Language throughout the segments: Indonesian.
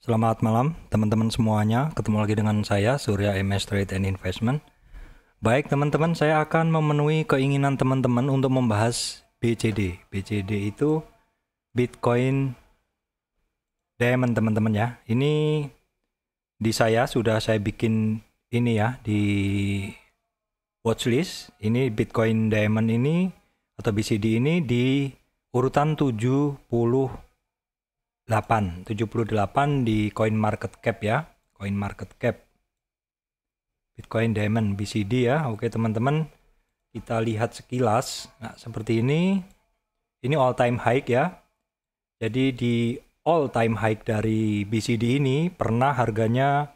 Selamat malam teman-teman semuanya, ketemu lagi dengan saya Surya MS Trade and Investment. Baik teman-teman, saya akan memenuhi keinginan teman-teman untuk membahas BCD. BCD itu Bitcoin Diamond teman-teman ya. Ini di saya sudah saya bikin ini ya di watchlist. Ini Bitcoin Diamond ini atau BCD ini di urutan 70 8, 78 di coin market cap ya, coin market cap. Bitcoin Diamond BCD ya. Oke, teman-teman, kita lihat sekilas. Nah, seperti ini. Ini all time high ya. Jadi di all time high dari BCD ini pernah harganya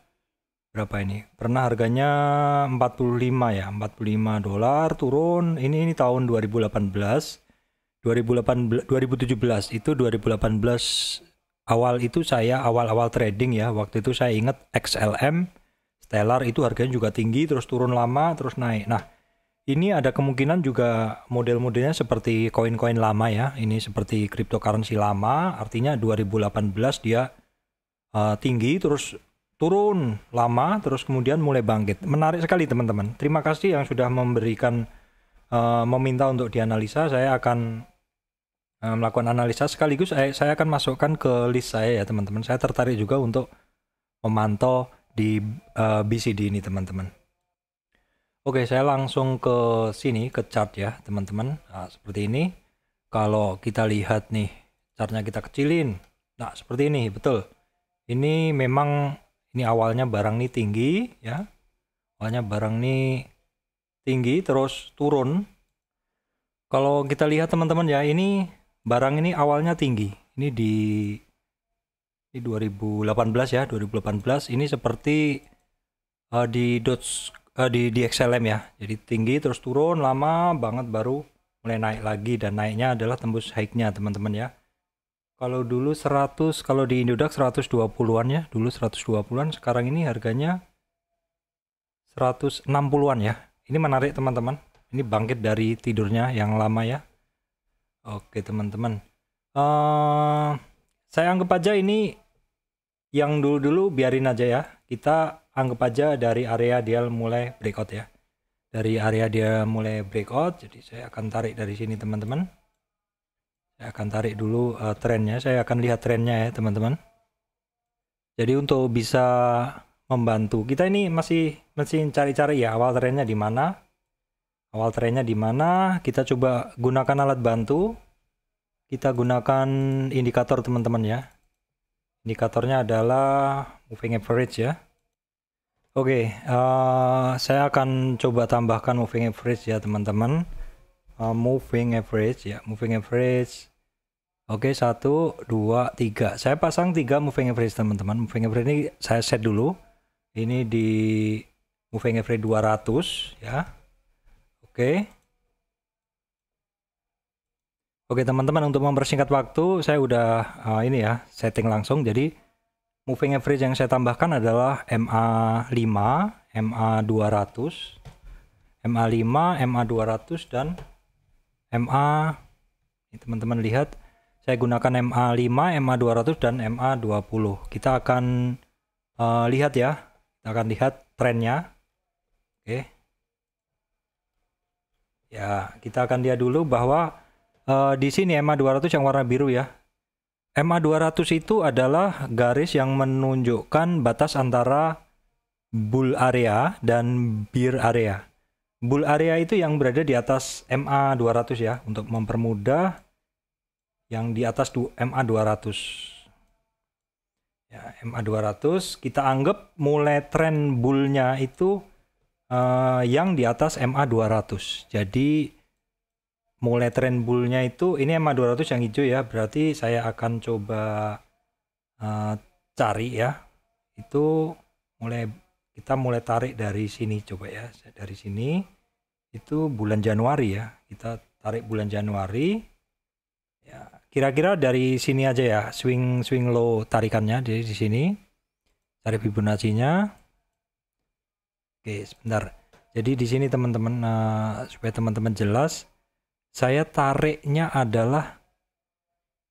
berapa ini? Pernah harganya 45 ya, 45 dolar turun. Ini ini tahun 2018. 2018 2017 itu 2018 awal itu saya awal-awal trading ya waktu itu saya ingat XLM Stellar itu harganya juga tinggi terus turun lama terus naik nah ini ada kemungkinan juga model-modelnya seperti koin-koin lama ya ini seperti cryptocurrency lama artinya 2018 dia uh, tinggi terus turun lama terus kemudian mulai bangkit menarik sekali teman-teman terima kasih yang sudah memberikan uh, meminta untuk dianalisa saya akan Eh, melakukan analisa sekaligus saya, akan masukkan ke list saya ya teman-teman. Saya tertarik juga untuk memantau di uh, eh, BCD ini teman-teman. Oke, saya langsung ke sini ke chart ya teman-teman. Nah, seperti ini. Kalau kita lihat nih, chartnya kita kecilin. Nah, seperti ini, betul. Ini memang ini awalnya barang ini tinggi ya. Awalnya barang ini tinggi terus turun. Kalau kita lihat teman-teman ya, ini barang ini awalnya tinggi. Ini di ini 2018 ya, 2018 ini seperti uh, di Dodge uh, di di XLM ya. Jadi tinggi terus turun lama banget baru mulai naik lagi dan naiknya adalah tembus high-nya teman-teman ya. Kalau dulu 100, kalau di Indodax 120-an ya, dulu 120-an, sekarang ini harganya 160-an ya. Ini menarik teman-teman. Ini bangkit dari tidurnya yang lama ya. Oke teman-teman. Uh, saya anggap aja ini yang dulu-dulu biarin aja ya. Kita anggap aja dari area dia mulai breakout ya. Dari area dia mulai breakout, jadi saya akan tarik dari sini teman-teman. Saya akan tarik dulu uh, eh, trennya, saya akan lihat trennya ya teman-teman. Jadi untuk bisa membantu, kita ini masih mesin cari-cari ya awal trennya di mana awal trennya di mana kita coba gunakan alat bantu kita gunakan indikator teman-teman ya indikatornya adalah moving average ya oke okay, uh, eh, saya akan coba tambahkan moving average ya teman-teman uh, moving average ya moving average oke okay, satu dua tiga saya pasang tiga moving average teman-teman moving average ini saya set dulu ini di moving average 200 ya Oke. Oke teman-teman untuk mempersingkat waktu saya udah uh, ini ya setting langsung jadi moving average yang saya tambahkan adalah MA5, MA200, MA5, MA200 dan MA ini teman-teman lihat saya gunakan MA5, MA200 dan MA20. Kita akan uh, lihat ya, kita akan lihat trennya. Oke. Okay. Ya, kita akan lihat dulu bahwa uh, di sini MA200 yang warna biru ya. MA200 itu adalah garis yang menunjukkan batas antara bull area dan bear area. Bull area itu yang berada di atas MA200 ya, untuk mempermudah yang di atas MA200. Ya, MA200 kita anggap mulai tren bullnya itu uh, yang di atas MA 200. Jadi mulai trend bullnya itu ini MA 200 yang hijau ya. Berarti saya akan coba uh, cari ya. Itu mulai kita mulai tarik dari sini coba ya. Dari sini itu bulan Januari ya. Kita tarik bulan Januari. Ya, kira-kira dari sini aja ya swing swing low tarikannya jadi di sini cari Fibonacci-nya Oke, sebentar. Jadi di sini teman-teman uh, supaya teman-teman jelas, saya tariknya adalah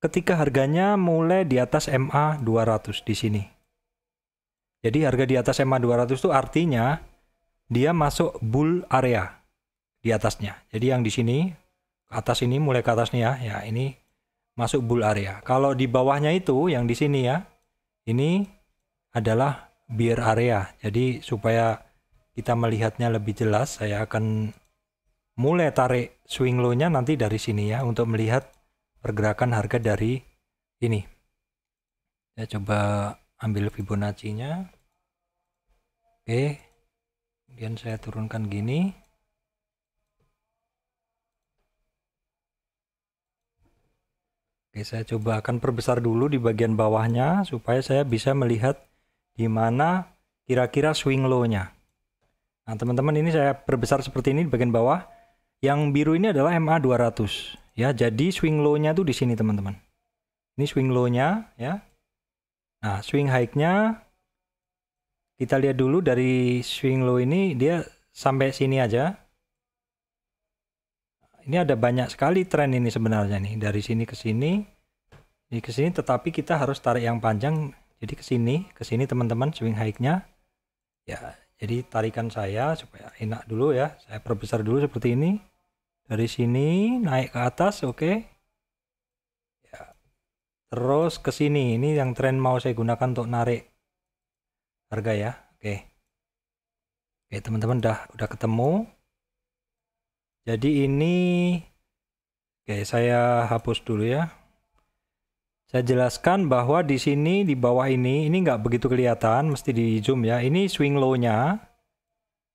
ketika harganya mulai di atas MA 200 di sini. Jadi harga di atas MA 200 itu artinya dia masuk bull area di atasnya. Jadi yang di sini ke atas ini mulai ke atas nih ya, ya ini masuk bull area. Kalau di bawahnya itu yang di sini ya, ini adalah bear area. Jadi supaya kita melihatnya lebih jelas, saya akan mulai tarik swing low-nya nanti dari sini ya untuk melihat pergerakan harga dari ini. Saya coba ambil Fibonacci-nya. Oke. Kemudian saya turunkan gini. Oke, saya coba akan perbesar dulu di bagian bawahnya supaya saya bisa melihat di mana kira-kira swing low-nya. Nah, teman-teman ini saya perbesar seperti ini di bagian bawah. Yang biru ini adalah MA 200. Ya, jadi swing low-nya tuh di sini, teman-teman. Ini swing low-nya, ya. Nah, swing high-nya kita lihat dulu dari swing low ini dia sampai sini aja. Ini ada banyak sekali tren ini sebenarnya nih, dari sini ke sini, ini ke sini tetapi kita harus tarik yang panjang. Jadi ke sini, ke sini teman-teman swing high-nya. Ya, jadi tarikan saya supaya enak dulu ya saya perbesar dulu seperti ini dari sini naik ke atas oke okay. ya. terus ke sini ini yang tren mau saya gunakan untuk narik harga ya oke okay. oke teman-teman dah udah ketemu jadi ini oke okay, saya hapus dulu ya saya jelaskan bahwa di sini di bawah ini ini nggak begitu kelihatan, mesti di zoom ya. Ini swing low-nya.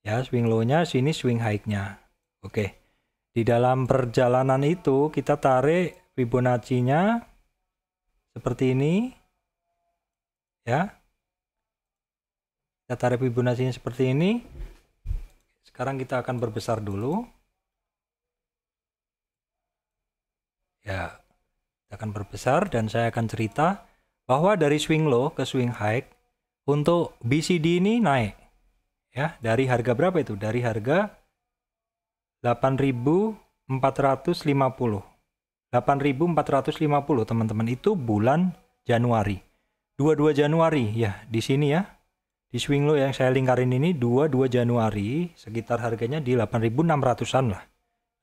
Ya, swing low-nya, sini swing high-nya. Oke. Di dalam perjalanan itu kita tarik Fibonacci-nya seperti ini. Ya. Kita tarik Fibonacci-nya seperti ini. Sekarang kita akan berbesar dulu. Ya, akan berbesar dan saya akan cerita bahwa dari swing low ke swing high untuk BCD ini naik ya dari harga berapa itu dari harga 8450 8450 teman-teman itu bulan Januari 22 Januari ya di sini ya di swing low yang saya lingkarin ini 22 Januari sekitar harganya di 8600-an lah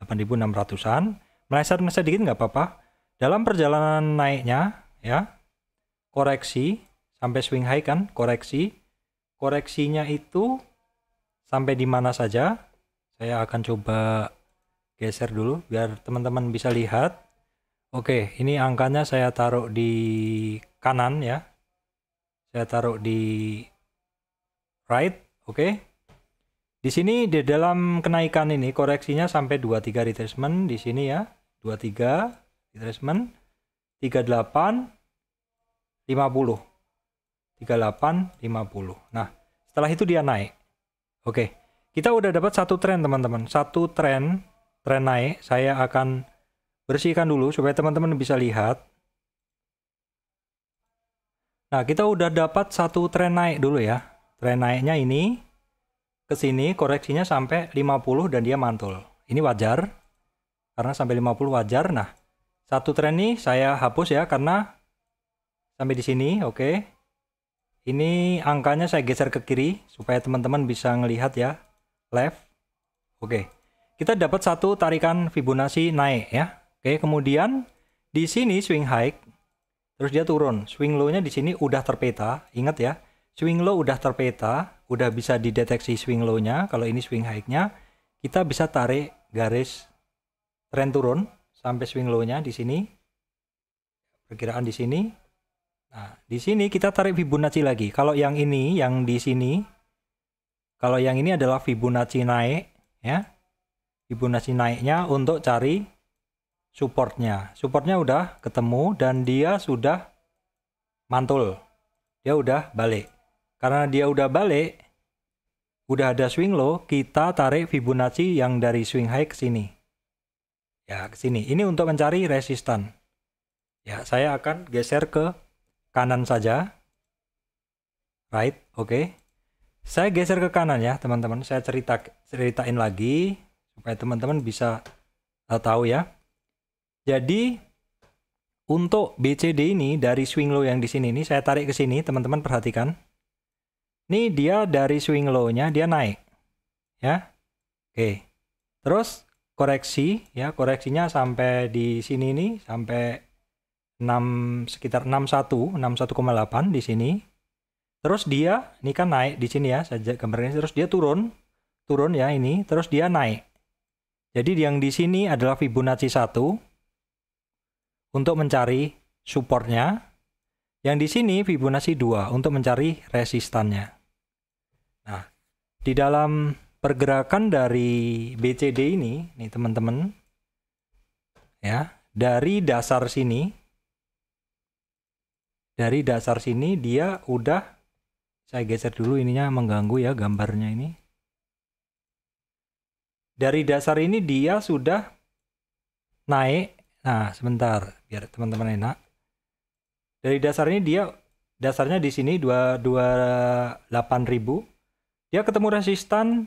8600-an meleset-meleset dikit nggak apa-apa dalam perjalanan naiknya, ya, koreksi sampai swing high kan, koreksi. Koreksinya itu sampai di mana saja? Saya akan coba geser dulu biar teman-teman bisa lihat. Oke, ini angkanya saya taruh di kanan ya. Saya taruh di right, oke. Di sini di dalam kenaikan ini koreksinya sampai 23 retracement di sini ya. 23 retracement 38 50. 38 50. Nah, setelah itu dia naik. Oke. Kita udah dapat satu tren, teman-teman. Satu tren, tren naik. Saya akan bersihkan dulu supaya teman-teman bisa lihat. Nah, kita udah dapat satu tren naik dulu ya. Tren naiknya ini ke sini koreksinya sampai 50 dan dia mantul. Ini wajar karena sampai 50 wajar. Nah, satu tren nih saya hapus ya karena sampai di sini, oke. Okay. Ini angkanya saya geser ke kiri supaya teman-teman bisa ngelihat ya. Left. Oke. Okay. Kita dapat satu tarikan Fibonacci naik ya. Oke, okay. kemudian di sini swing high terus dia turun. Swing low-nya di sini udah terpeta, ingat ya. Swing low udah terpeta, udah bisa dideteksi swing low-nya. Kalau ini swing high-nya, kita bisa tarik garis tren turun sampai swing low-nya di sini. Perkiraan di sini. Nah, di sini kita tarik Fibonacci lagi. Kalau yang ini, yang di sini, kalau yang ini adalah Fibonacci naik, ya. Fibonacci naiknya untuk cari supportnya. Supportnya udah ketemu dan dia sudah mantul. Dia udah balik. Karena dia udah balik, udah ada swing low, kita tarik Fibonacci yang dari swing high ke sini. Ya, ke sini. Ini untuk mencari resistan. Ya, saya akan geser ke kanan saja. Right, oke. Okay. Saya geser ke kanan ya, teman-teman. Saya cerita ceritain lagi supaya teman-teman bisa eh, tahu ya. Jadi untuk BCD ini dari swing low yang di sini ini saya tarik ke sini, teman-teman perhatikan. Ini dia dari swing low-nya dia naik. Ya. Oke. Terus koreksi ya koreksinya sampai di sini nih sampai 6 sekitar 61 61,8 di sini terus dia ini kan naik di sini ya saja gambarnya terus dia turun turun ya ini terus dia naik jadi yang di sini adalah Fibonacci 1 untuk mencari supportnya yang di sini Fibonacci 2 untuk mencari resistannya. Nah, di dalam pergerakan dari BCD ini, nih teman-teman, ya dari dasar sini, dari dasar sini dia udah, saya geser dulu ininya mengganggu ya gambarnya ini. Dari dasar ini dia sudah naik, nah sebentar biar teman-teman enak. Dari dasar ini dia dasarnya di sini 228.000. Dia ketemu resistan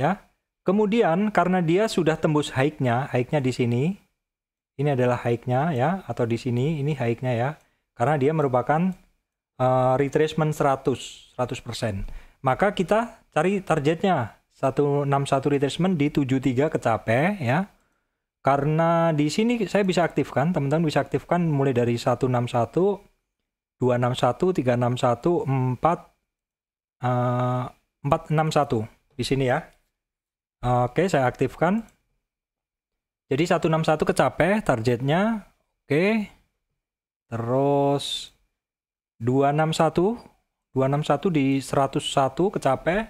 Ya. Kemudian karena dia sudah tembus high-nya, high-nya di sini. Ini adalah high-nya ya atau di sini ini high-nya ya. Karena dia merupakan uh, retracement 100, 100%. Maka kita cari targetnya 161 retracement di 73 kecape, ya. Karena di sini saya bisa aktifkan, teman-teman bisa aktifkan mulai dari 161 261, 361, 4, uh, 461 di sini ya. Oke, saya aktifkan. Jadi 161 kecapai targetnya. Oke. Terus 261 261 di 101 kecapai.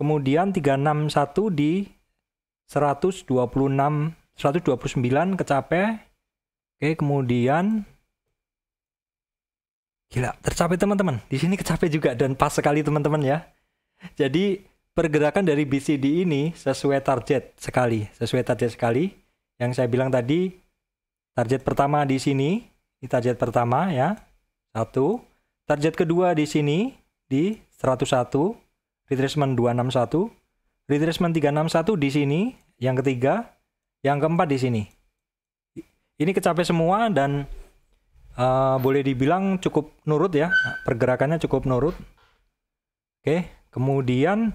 Kemudian 361 di 126 129 kecapai. Oke, kemudian Gila, tercapai teman-teman. Di sini kecapai juga dan pas sekali teman-teman ya. Jadi pergerakan dari BCD ini sesuai target sekali, sesuai target sekali yang saya bilang tadi target pertama di sini, di target pertama ya. satu Target kedua di sini di 101, retracement 261, retracement 361 di sini, yang ketiga, yang keempat di sini. Ini kecapai semua dan uh, boleh dibilang cukup nurut ya, pergerakannya cukup nurut. Oke, kemudian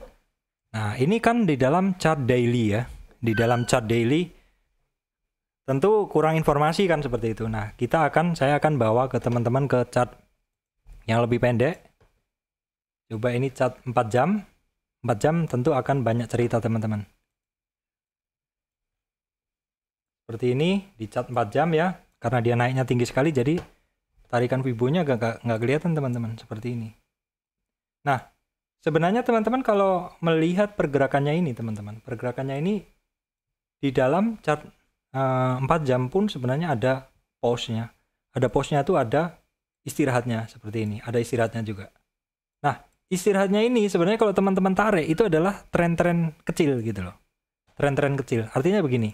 Nah, ini kan di dalam chart daily ya. Di dalam chart daily tentu kurang informasi kan seperti itu. Nah, kita akan saya akan bawa ke teman-teman ke chart yang lebih pendek. Coba ini chart 4 jam. 4 jam tentu akan banyak cerita teman-teman. Seperti ini di chart 4 jam ya. Karena dia naiknya tinggi sekali jadi tarikan fibonya agak nggak kelihatan teman-teman seperti ini. Nah, Sebenarnya teman-teman kalau melihat pergerakannya ini teman-teman, pergerakannya ini di dalam chart uh, eh, 4 jam pun sebenarnya ada pause-nya. Ada pause-nya itu ada istirahatnya seperti ini, ada istirahatnya juga. Nah, istirahatnya ini sebenarnya kalau teman-teman tarik itu adalah tren-tren kecil gitu loh. Tren-tren kecil. Artinya begini.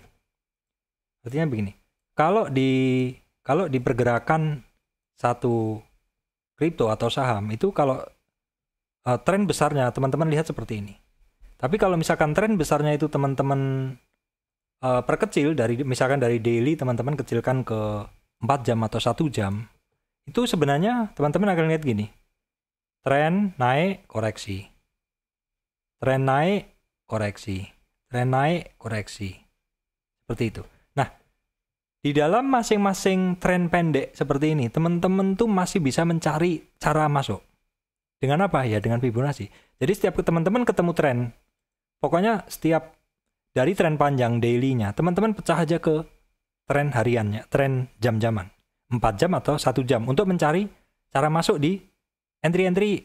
Artinya begini. Kalau di kalau di pergerakan satu kripto atau saham itu kalau uh, tren besarnya teman-teman lihat seperti ini. Tapi kalau misalkan tren besarnya itu teman-teman uh, perkecil dari misalkan dari daily teman-teman kecilkan ke 4 jam atau satu jam, itu sebenarnya teman-teman akan lihat gini. Tren naik koreksi. Tren naik koreksi. Tren naik koreksi. Seperti itu. Nah, di dalam masing-masing tren pendek seperti ini, teman-teman tuh masih bisa mencari cara masuk dengan apa? Ya dengan Fibonacci. Jadi setiap teman-teman ketemu tren, pokoknya setiap dari tren panjang daily-nya, teman-teman pecah aja ke tren hariannya, tren jam-jaman. 4 jam atau satu jam untuk mencari cara masuk di entry-entry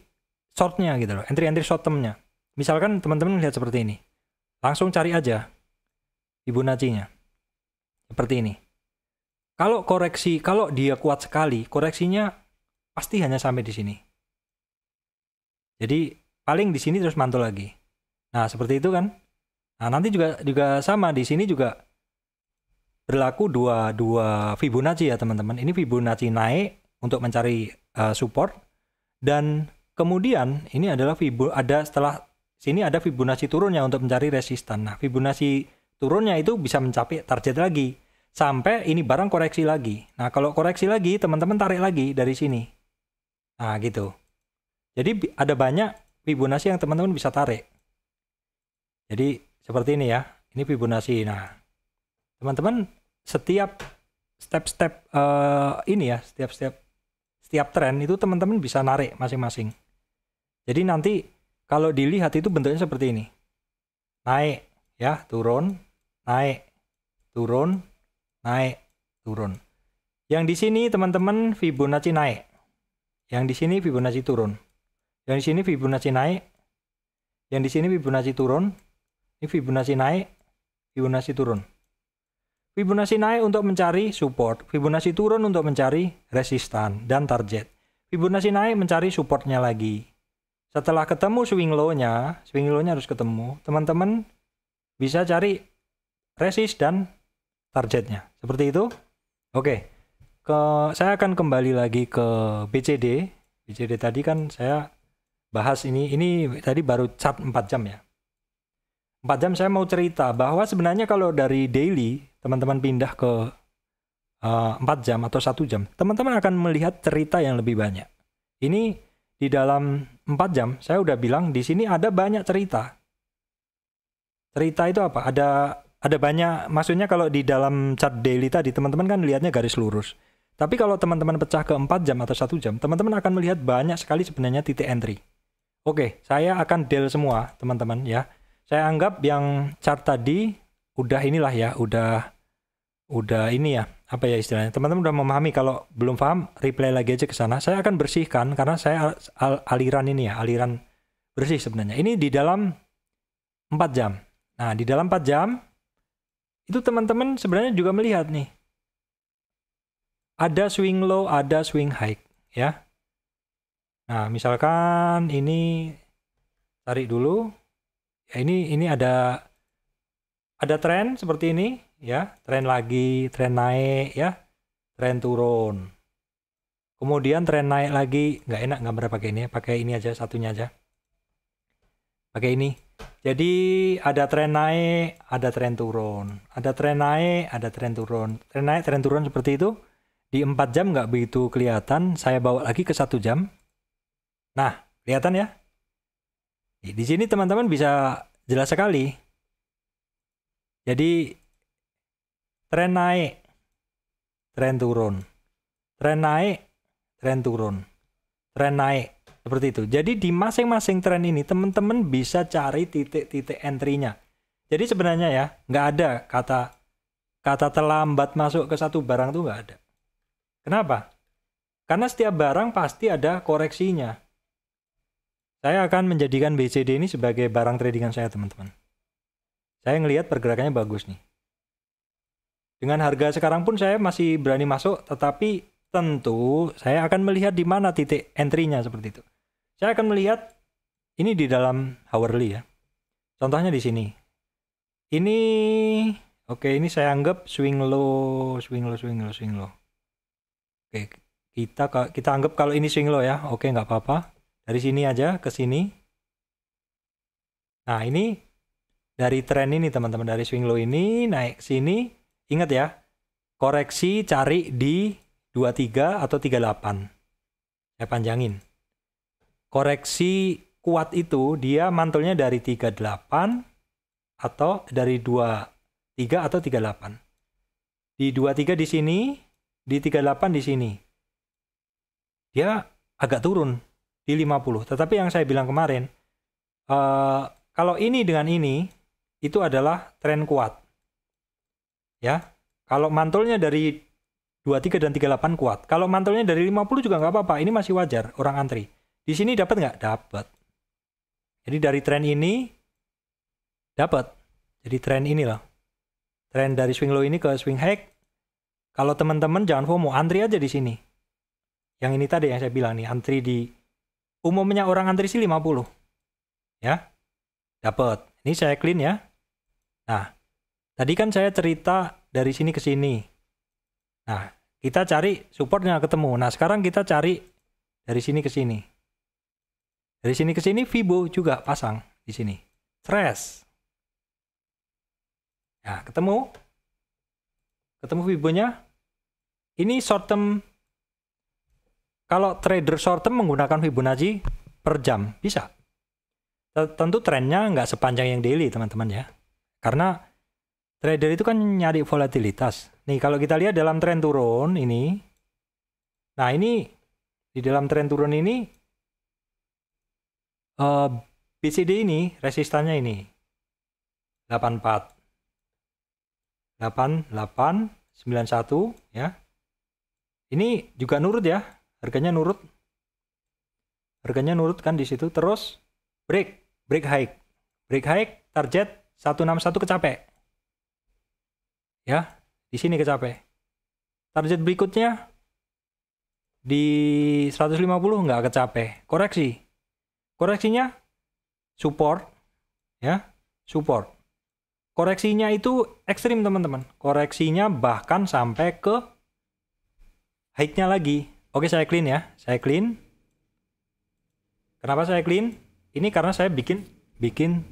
shortnya gitu loh, entry-entry short termnya. Misalkan teman-teman lihat seperti ini. Langsung cari aja Fibonacci-nya. Seperti ini. Kalau koreksi, kalau dia kuat sekali, koreksinya pasti hanya sampai di sini. Jadi paling di sini terus mantul lagi. Nah, seperti itu kan. Nah, nanti juga juga sama di sini juga berlaku dua dua Fibonacci ya, teman-teman. Ini Fibonacci naik untuk mencari uh, support dan kemudian ini adalah fibu ada setelah sini ada Fibonacci turunnya untuk mencari resistan. Nah, Fibonacci turunnya itu bisa mencapai target lagi sampai ini barang koreksi lagi. Nah, kalau koreksi lagi, teman-teman tarik lagi dari sini. Nah, gitu. Jadi ada banyak Fibonacci yang teman-teman bisa tarik. Jadi seperti ini ya. Ini Fibonacci. Nah, teman-teman setiap step-step uh, ini ya, setiap-step setiap tren itu teman-teman bisa narik masing-masing. Jadi nanti kalau dilihat itu bentuknya seperti ini. Naik ya, turun, naik, turun, naik, turun. Yang di sini teman-teman Fibonacci naik. Yang di sini Fibonacci turun. Yang di sini Fibonacci naik, yang di sini Fibonacci turun, ini Fibonacci naik, Fibonacci turun. Fibonacci naik untuk mencari support, Fibonacci turun untuk mencari resistan dan target. Fibonacci naik mencari supportnya lagi. Setelah ketemu swing low-nya, swing low-nya harus ketemu, teman-teman bisa cari resist dan targetnya. Seperti itu. Oke, ke, saya akan kembali lagi ke BCD. BCD tadi kan saya bahas ini. Ini tadi baru chat 4 jam ya. 4 jam saya mau cerita bahwa sebenarnya kalau dari daily teman-teman pindah ke uh, eh, 4 jam atau satu jam, teman-teman akan melihat cerita yang lebih banyak. Ini di dalam 4 jam saya udah bilang di sini ada banyak cerita. Cerita itu apa? Ada ada banyak maksudnya kalau di dalam chat daily tadi teman-teman kan lihatnya garis lurus. Tapi kalau teman-teman pecah ke 4 jam atau satu jam, teman-teman akan melihat banyak sekali sebenarnya titik entry. Oke, saya akan deal semua teman-teman ya. Saya anggap yang chart tadi udah inilah ya, udah udah ini ya, apa ya istilahnya. Teman-teman udah memahami kalau belum paham replay lagi aja ke sana. Saya akan bersihkan karena saya al aliran ini ya, aliran bersih sebenarnya. Ini di dalam 4 jam. Nah, di dalam 4 jam itu teman-teman sebenarnya juga melihat nih. Ada swing low, ada swing high ya. Nah, misalkan ini tarik dulu. Ya, ini ini ada ada tren seperti ini ya, tren lagi, tren naik ya, tren turun. Kemudian tren naik lagi, nggak enak gambar pakai ini, pakai ini aja satunya aja. Pakai ini. Jadi ada tren naik, ada tren turun, ada tren naik, ada tren turun, tren naik, tren turun seperti itu. Di 4 jam nggak begitu kelihatan, saya bawa lagi ke satu jam, Nah, kelihatan ya? Di sini teman-teman bisa jelas sekali. Jadi tren naik, tren turun. Tren naik, tren turun. Tren naik seperti itu. Jadi di masing-masing tren ini teman-teman bisa cari titik-titik entry-nya. Jadi sebenarnya ya, nggak ada kata kata terlambat masuk ke satu barang tuh nggak ada. Kenapa? Karena setiap barang pasti ada koreksinya. Saya akan menjadikan BCD ini sebagai barang tradingan saya, teman-teman. Saya ngelihat pergerakannya bagus nih. Dengan harga sekarang pun saya masih berani masuk, tetapi tentu saya akan melihat di mana titik entry-nya seperti itu. Saya akan melihat ini di dalam hourly ya. Contohnya di sini. Ini oke, okay, ini saya anggap swing low, swing low, swing low, swing low. Oke, okay, kita kita anggap kalau ini swing low ya. Oke, okay, nggak apa-apa. Dari sini aja ke sini. Nah, ini dari tren ini teman-teman dari swing low ini naik sini. Ingat ya, koreksi cari di 23 atau 38. Saya panjangin. Koreksi kuat itu dia mantulnya dari 38 atau dari 23 atau 38. Di 23 di sini, di 38 di sini. Dia agak turun di 50. Tetapi yang saya bilang kemarin, uh, kalau ini dengan ini, itu adalah tren kuat. Ya, kalau mantulnya dari 23 dan 38 kuat. Kalau mantulnya dari 50 juga nggak apa-apa, ini masih wajar, orang antri. Di sini dapat nggak? Dapat. Jadi dari tren ini, dapat. Jadi tren ini loh. Tren dari swing low ini ke swing high, kalau teman-teman jangan FOMO, antri aja di sini. Yang ini tadi yang saya bilang nih, antri di umumnya orang antri sih 50. Ya. Dapat. Ini saya clean ya. Nah, tadi kan saya cerita dari sini ke sini. Nah, kita cari supportnya ketemu. Nah, sekarang kita cari dari sini ke sini. Dari sini ke sini Vibo juga pasang di sini. Stress. Nah, ketemu. Ketemu Vibonya. Ini short term kalau trader short term menggunakan Fibonacci per jam, bisa. Tentu trennya nggak sepanjang yang daily, teman-teman ya. Karena trader itu kan nyari volatilitas. Nih, kalau kita lihat dalam tren turun ini, nah ini di dalam tren turun ini, uh, eh, BCD ini, resistannya ini, 84. 8891 91 ya. Ini juga nurut ya harganya nurut harganya nurut kan di situ terus break break high break high target 161 kecapek ya di sini kecapek target berikutnya di 150 nggak kecapek koreksi koreksinya support ya support koreksinya itu ekstrim teman-teman koreksinya bahkan sampai ke high-nya lagi Oke, saya clean ya. Saya clean. Kenapa saya clean? Ini karena saya bikin bikin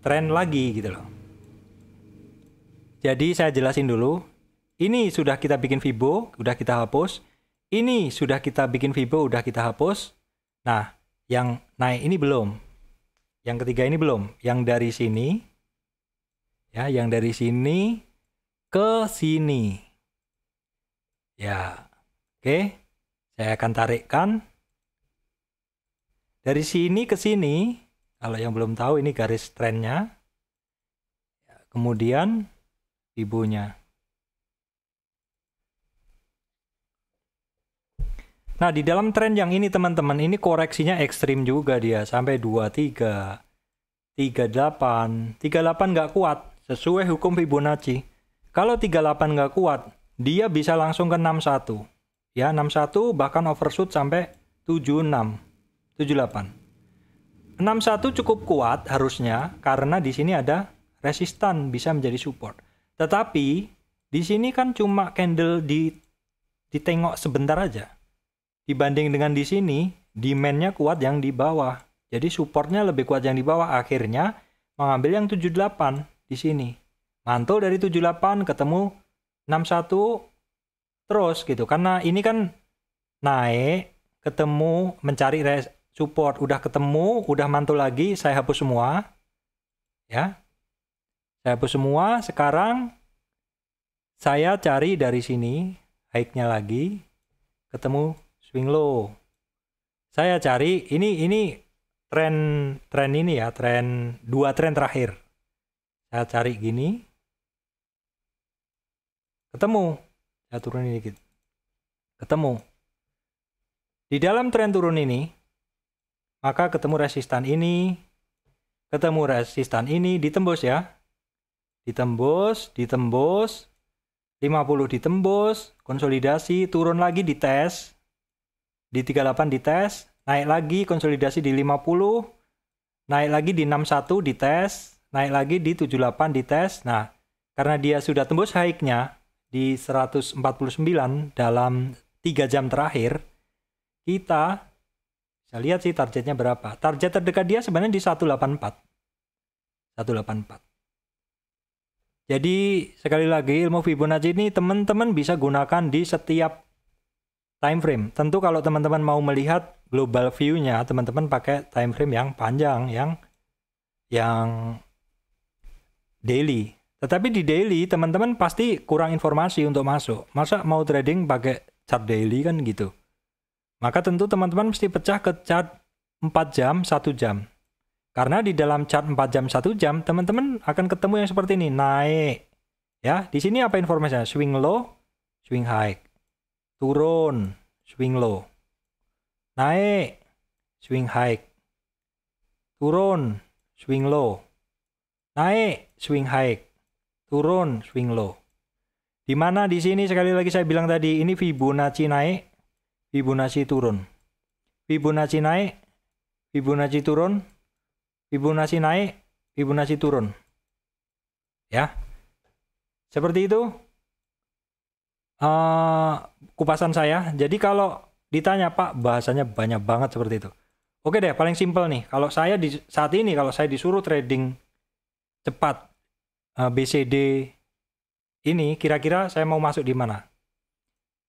tren lagi gitu loh. Jadi saya jelasin dulu. Ini sudah kita bikin fibo, sudah kita hapus. Ini sudah kita bikin fibo, sudah kita hapus. Nah, yang naik ini belum. Yang ketiga ini belum. Yang dari sini ya, yang dari sini ke sini. Ya, Oke, saya akan tarikkan dari sini ke sini. Kalau yang belum tahu ini garis trennya. Kemudian ibunya. Nah, di dalam tren yang ini teman-teman, ini koreksinya ekstrim juga dia. Sampai 23, 38. 38 nggak kuat, sesuai hukum Fibonacci. Kalau 38 nggak kuat, dia bisa langsung ke 61. Ya, 61 bahkan overshoot sampai 76, 78. 61 cukup kuat harusnya karena di sini ada resistan bisa menjadi support. Tetapi di sini kan cuma candle di ditengok sebentar aja. Dibanding dengan di sini, demandnya kuat yang di bawah. Jadi supportnya lebih kuat yang di bawah. Akhirnya mengambil yang 78 di sini. Mantul dari 78 ketemu 61 terus gitu karena ini kan naik ketemu mencari support udah ketemu udah mantul lagi saya hapus semua ya saya hapus semua sekarang saya cari dari sini high lagi ketemu swing low saya cari ini ini tren tren ini ya tren dua tren terakhir saya cari gini ketemu Turun ini dikit. Gitu. Ketemu. Di dalam tren turun ini, maka ketemu resistan ini, ketemu resistan ini, ditembus ya. Ditembus, ditembus, 50 ditembus, konsolidasi, turun lagi di tes, Di 38 di tes, naik lagi konsolidasi di 50, naik lagi di 61 di tes, naik lagi di 78 di tes. Nah, karena dia sudah tembus high di 149 dalam 3 jam terakhir, kita bisa lihat sih targetnya berapa. Target terdekat dia sebenarnya di 184. 184. Jadi sekali lagi ilmu Fibonacci ini teman-teman bisa gunakan di setiap time frame. Tentu kalau teman-teman mau melihat global view-nya, teman-teman pakai time frame yang panjang, yang yang daily. Tetapi di daily teman-teman pasti kurang informasi untuk masuk. Masa mau trading pakai chart daily kan gitu. Maka tentu teman-teman mesti pecah ke chart 4 jam, 1 jam. Karena di dalam chart 4 jam, 1 jam, teman-teman akan ketemu yang seperti ini, naik. Ya, di sini apa informasinya? Swing low, swing high. Turun, swing low. Naik, swing high. Turun, swing low. Naik, swing high turun swing low. Dimana di sini sekali lagi saya bilang tadi ini Fibonacci naik, Fibonacci turun. Fibonacci naik, Fibonacci turun, Fibonacci naik, Fibonacci turun. Ya. Seperti itu uh, kupasan saya. Jadi kalau ditanya Pak, bahasanya banyak banget seperti itu. Oke deh, paling simpel nih. Kalau saya di saat ini kalau saya disuruh trading cepat BCD ini kira-kira saya mau masuk di mana?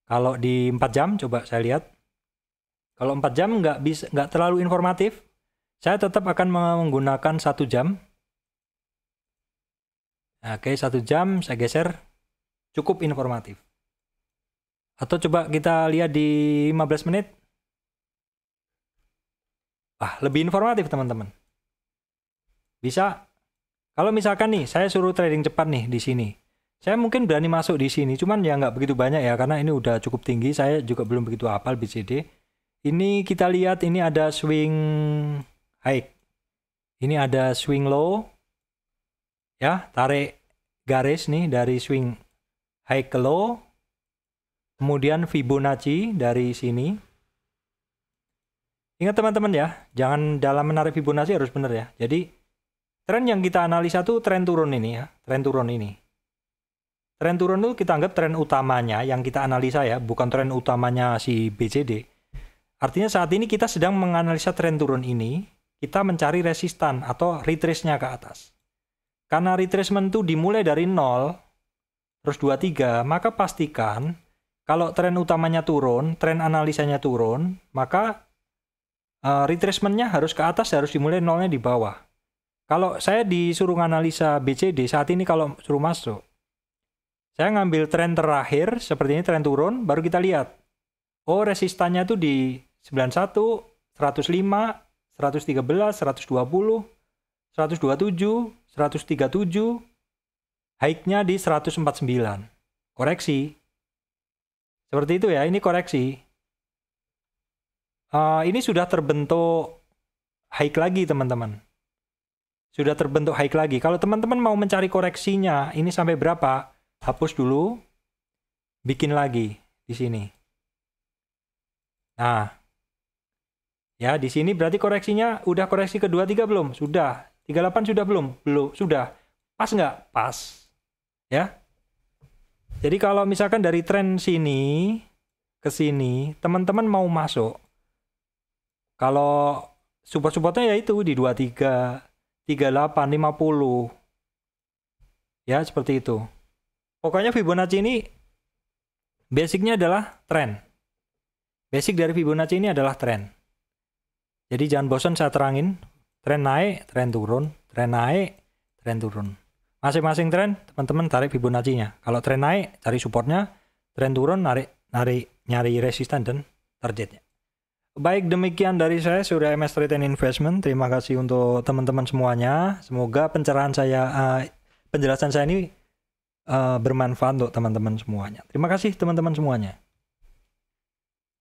Kalau di 4 jam coba saya lihat. Kalau 4 jam nggak bisa nggak terlalu informatif, saya tetap akan menggunakan satu jam. Oke, satu jam saya geser cukup informatif. Atau coba kita lihat di 15 menit. Ah, lebih informatif teman-teman. Bisa kalau misalkan nih, saya suruh trading cepat nih di sini. Saya mungkin berani masuk di sini, cuman ya nggak begitu banyak ya, karena ini udah cukup tinggi, saya juga belum begitu hafal BCD. Ini kita lihat, ini ada swing high. Ini ada swing low. Ya, tarik garis nih dari swing high ke low. Kemudian Fibonacci dari sini. Ingat teman-teman ya, jangan dalam menarik Fibonacci harus benar ya. Jadi Tren yang kita analisa tuh tren turun ini ya, tren turun ini. Tren turun itu kita anggap tren utamanya yang kita analisa ya, bukan tren utamanya si BCD. Artinya saat ini kita sedang menganalisa tren turun ini, kita mencari resistan atau retrace-nya ke atas. Karena retracement itu dimulai dari 0, terus 23, maka pastikan kalau tren utamanya turun, tren analisanya turun, maka uh, retracement-nya harus ke atas, harus dimulai nolnya di bawah. Kalau saya disuruh analisa BCD saat ini kalau suruh masuk, saya ngambil tren terakhir, seperti ini tren turun, baru kita lihat. Oh, resistannya tuh di 91, 105, 113, 120, 127, 137, high-nya di 149. Koreksi. Seperti itu ya, ini koreksi. Uh, ini sudah terbentuk high lagi teman-teman sudah terbentuk high lagi. Kalau teman-teman mau mencari koreksinya, ini sampai berapa? Hapus dulu, bikin lagi di sini. Nah, ya di sini berarti koreksinya udah koreksi kedua tiga belum? Sudah. 38 sudah belum? Belum. Sudah. Pas nggak? Pas. Ya. Jadi kalau misalkan dari tren sini ke sini, teman-teman mau masuk, kalau support-supportnya ya itu di 23, 3850. Ya, seperti itu. Pokoknya Fibonacci ini basicnya adalah trend Basic dari Fibonacci ini adalah trend Jadi jangan bosan saya terangin. trend naik, trend turun, trend naik, trend turun. Masing-masing trend teman-teman tarik Fibonacci-nya. Kalau trend naik, cari supportnya. trend turun, narik, narik, nyari resisten dan targetnya. Baik, demikian dari saya Surya MS Trade and Investment. Terima kasih untuk teman-teman semuanya. Semoga pencerahan saya, uh, penjelasan saya ini uh, bermanfaat untuk teman-teman semuanya. Terima kasih teman-teman semuanya.